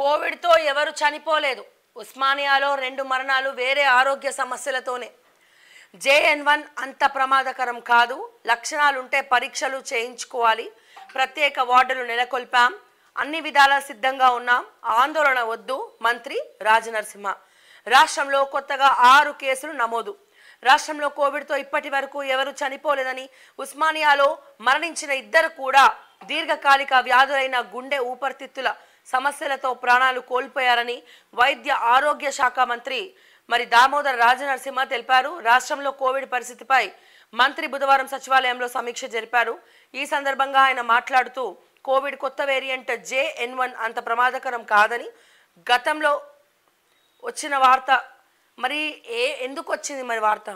కోవిడ్తో ఎవరు చనిపోలేదు ఉస్మానియాలో రెండు మరణాలు వేరే ఆరోగ్య సమస్యలతోనే జేఎన్ వన్ అంత ప్రమాదకరం కాదు లక్షణాలుంటే పరీక్షలు చేయించుకోవాలి ప్రత్యేక వార్డులు నెలకొల్పాం అన్ని విధాలా సిద్ధంగా ఉన్నాం ఆందోళన వద్దు మంత్రి రాజనరసింహ రాష్ట్రంలో కొత్తగా ఆరు కేసులు నమోదు రాష్ట్రంలో కోవిడ్తో ఇప్పటి వరకు ఎవరు చనిపోలేదని ఉస్మానియాలో మరణించిన ఇద్దరు కూడా దీర్ఘకాలిక వ్యాధులైన గుండె ఊపరితిత్తుల సమస్యలతో ప్రాణాలు కోల్పోయారని వైద్య ఆరోగ్య శాఖ మంత్రి మరి దామోదర్ రాజనరసింహ తెలిపారు రాష్ట్రంలో కోవిడ్ పరిస్థితిపై మంత్రి బుధవారం సచివాలయంలో సమీక్ష జరిపారు ఈ సందర్భంగా ఆయన మాట్లాడుతూ కోవిడ్ కొత్త వేరియంట్ జేఎన్ వన్ అంత ప్రమాదకరం కాదని గతంలో వచ్చిన వార్త మరి ఏ ఎందుకు వచ్చింది మరి వార్త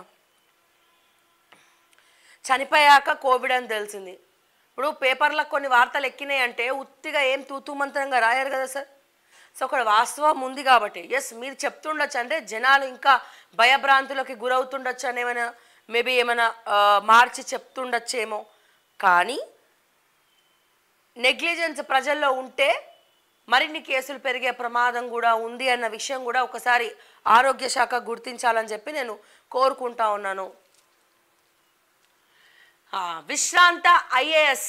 చనిపోయాక కోవిడ్ అని తెలిసింది ఇప్పుడు పేపర్లకు కొన్ని వార్తలు ఎక్కినాయి అంటే ఉత్తిగా ఏం తూతూమంత్రంగా రాయారు కదా సార్ సో అక్కడ వాస్తవం ఉంది కాబట్టి ఎస్ మీరు చెప్తుండొచ్చు అంటే జనాలు ఇంకా భయభ్రాంతులకి గురవుతుండొచ్చు అని ఏమైనా మేబీ ఏమైనా మార్చి చెప్తుండొచ్చేమో కానీ నెగ్లిజెన్స్ ప్రజల్లో ఉంటే మరిన్ని కేసులు పెరిగే ప్రమాదం కూడా ఉంది అన్న విషయం కూడా ఒకసారి ఆరోగ్య శాఖ గుర్తించాలని చెప్పి నేను కోరుకుంటా ఉన్నాను ವಿಶ್ರಾಂತ ಐ ಎ ಎಸ್